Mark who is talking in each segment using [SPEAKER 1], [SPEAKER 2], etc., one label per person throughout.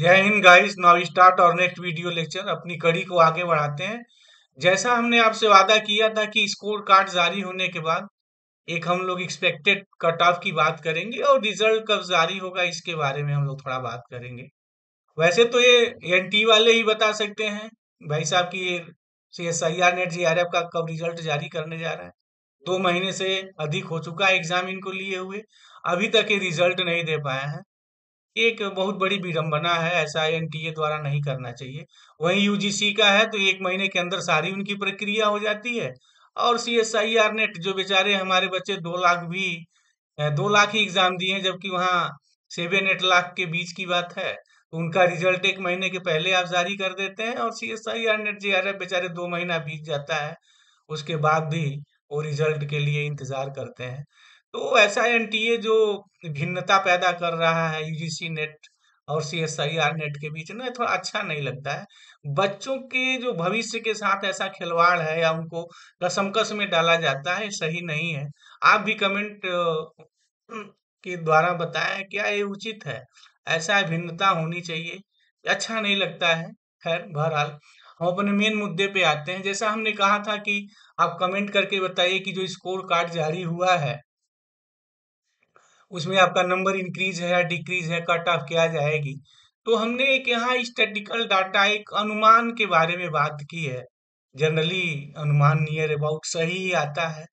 [SPEAKER 1] जय हिंद guys now start और नेक्स्ट वीडियो लेक्चर अपनी कड़ी को आगे बढ़ाते हैं जैसा हमने आपसे वादा किया था कि स्कोर कार्ड जारी होने के बाद एक हम लोग एक्सपेक्टेड कट ऑफ की बात करेंगे और रिजल्ट कब जारी होगा इसके बारे में हम लोग थोड़ा बात करेंगे वैसे तो ये एन टी वाले ही बता सकते हैं भाई साहब की ये C S I R NET J R F का कब रिजल्ट जारी करने जा रहा है दो महीने से अधिक हो चुका है एग्जाम इनको लिए हुए अभी तक ये रिजल्ट नहीं दे पाया है एक बहुत बड़ी विडम्बना है ऐसा एन द्वारा नहीं करना चाहिए वहीं यूजीसी का है तो एक महीने के अंदर सारी उनकी प्रक्रिया हो जाती है और C S I R NET जो बेचारे हमारे बच्चे दो लाख भी दो लाख ही एग्जाम दिए जबकि वहाँ सेवन एट लाख के बीच की बात है तो उनका रिजल्ट एक महीने के पहले आप जारी कर देते हैं और C S I R NET J R बेचारे दो महीना बीत जाता है उसके बाद भी वो रिजल्ट के लिए इंतजार करते हैं तो ऐसा एनटीए जो भिन्नता पैदा कर रहा है यूजीसी नेट और C S I R NET के बीच ना थोड़ा अच्छा नहीं लगता है बच्चों के जो भविष्य के साथ ऐसा खिलवाड़ है या उनको कसमकस में डाला जाता है सही नहीं है आप भी कमेंट के द्वारा बताएं क्या ये उचित है ऐसा भिन्नता होनी चाहिए अच्छा नहीं लगता है खैर बहरहाल हम अपने मेन मुद्दे पे आते हैं जैसा हमने कहा था कि आप कमेंट करके बताइए कि जो स्कोर कार्ड जारी हुआ है उसमें आपका नंबर इंक्रीज है या डिक्रीज है कट ऑफ किया जाएगी तो हमने एक यहाँ स्टेटिकल डाटा एक अनुमान के बारे में बात की है जनरली अनुमान नियर अबाउट सही ही आता है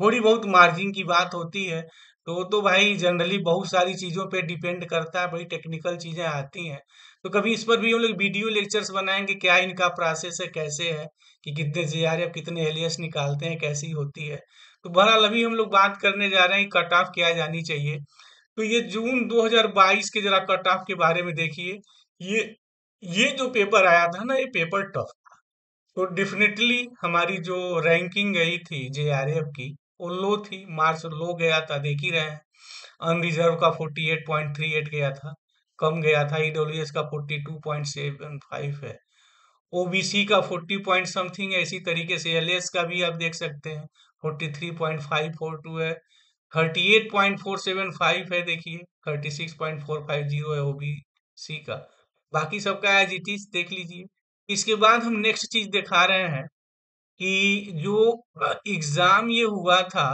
[SPEAKER 1] थोड़ी बहुत मार्जिन की बात होती है तो तो भाई जनरली बहुत सारी चीज़ों पे डिपेंड करता है बड़ी टेक्निकल चीज़ें आती हैं तो कभी इस पर भी हम लोग वीडियो लेक्चर्स बनाएंगे क्या इनका प्रोसेस है कैसे है कि कितने जे आर कितने एलियस निकालते हैं कैसी होती है तो बहरहाल अभी हम लोग बात करने जा रहे हैं कट ऑफ क्या जानी चाहिए तो ये जून 2022 के जरा कट ऑफ के बारे में देखिए ये ये जो पेपर आया था ना ये पेपर टफ था तो डेफिनेटली हमारी जो रैंकिंग गई थी जे की वो लो थी मार्च लो गया था देख ही रहे हैं अनरिजर्व का 48.38 गया था कम गया था ईडब्ल्यू e का 42.75 है ओबीसी का फोर्टी पॉइंट समथिंग है इसी तरीके से एल का भी आप देख सकते हैं forty three point five four two है thirty eight point four seven five है देखिए thirty six point four five zero है ओबीसी का बाकी सबका एज इट इज देख लीजिए इसके बाद हम नेक्स्ट चीज दिखा रहे हैं कि जो एग्जाम ये हुआ था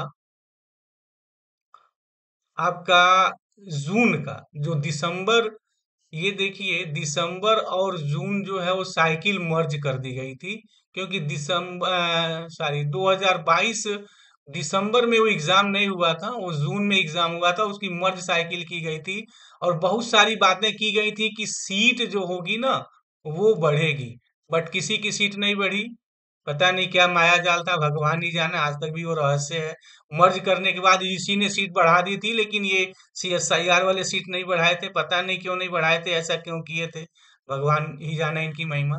[SPEAKER 1] आपका जून का जो दिसंबर ये देखिए दिसंबर और जून जो है वो साइकिल मर्ज कर दी गई थी क्योंकि दिसंबर सॉरी 2022 दिसंबर में वो एग्जाम नहीं हुआ था वो जून में एग्जाम हुआ था उसकी मर्ज साइकिल की गई थी और बहुत सारी बातें की गई थी कि सीट जो होगी ना वो बढ़ेगी बट किसी की सीट नहीं बढ़ी पता नहीं क्या माया जाल था भगवान ही जाने आज तक भी वो रहस्य है मर्ज करने के बाद इसी ने सीट बढ़ा दी थी लेकिन ये सी एस आई आर वाले सीट नहीं बढ़ाए थे पता नहीं क्यों नहीं बढ़ाए थे ऐसा क्यों किए थे भगवान ही जाने इनकी महिमा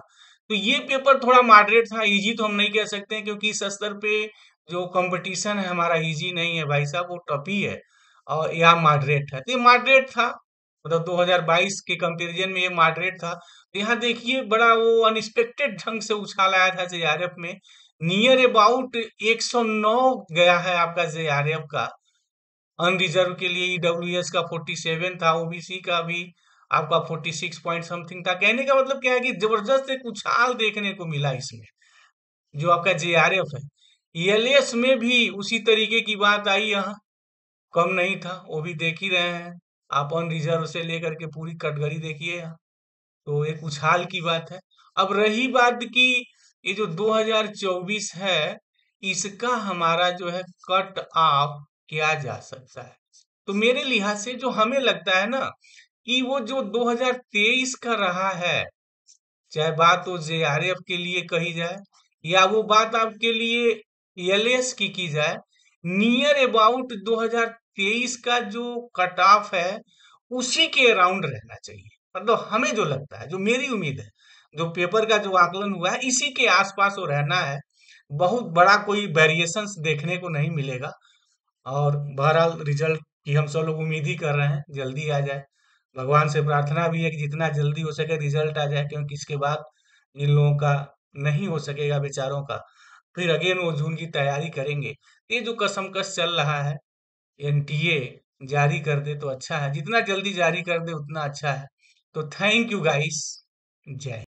[SPEAKER 1] तो ये पेपर थोड़ा मॉडरेट था इजी तो हम नहीं कह सकते हैं क्योंकि इस स्तर पे जो कंपटीशन है हमारा इजी नहीं है भाई साहब वो टफ ही है और या मॉडरेट है तो ये मॉडरेट था मतलब 2022 के कंपेरिजन में ये मॉडरेट था तो यहाँ देखिए बड़ा वो अनएक्सपेक्टेड ढंग से उछाल आया था जे में नियर अबाउट 109 गया है आपका जे का अनरिजर्व के लिए ईडब्ल्यू e का 47 था ओबीसी का भी आपका 46 पॉइंट समथिंग था कहने का मतलब क्या है कि जबरदस्त एक उछाल देखने को मिला इसमें जो आपका जे है एल e में भी उसी तरीके की बात आई यहाँ कम नहीं था वो भी देख ही रहे हैं ऑन रिजर्व से लेकर के पूरी कटघरी देखिए तो एक उछाल की बात है अब रही बात की ये जो 2024 है इसका हमारा जो है कट ऑफ किया जा सकता है तो मेरे लिहाज से जो हमें लगता है ना कि वो जो 2023 का रहा है चाहे बात वो जे के लिए कही जाए या वो बात आपके लिए एल की की जाए नियर अबाउट 2023 का जो कट ऑफ है उसी के अराउंड रहना चाहिए मतलब हमें जो लगता है जो मेरी उम्मीद है जो पेपर का जो आकलन हुआ है इसी के आसपास वो रहना है बहुत बड़ा कोई वेरिएशंस देखने को नहीं मिलेगा और बहरहाल रिजल्ट की हम सब लोग उम्मीद ही कर रहे हैं जल्दी आ जाए भगवान से प्रार्थना भी है कि जितना जल्दी हो सके रिजल्ट आ जाए क्योंकि इसके बाद जिन लोगों का नहीं हो सकेगा बेचारों का फिर अगेन वो जून की तैयारी करेंगे ये जो कसमकस चल रहा है एनटीए जारी कर दे तो अच्छा है जितना जल्दी जारी कर दे उतना अच्छा है तो थैंक यू गाइस जय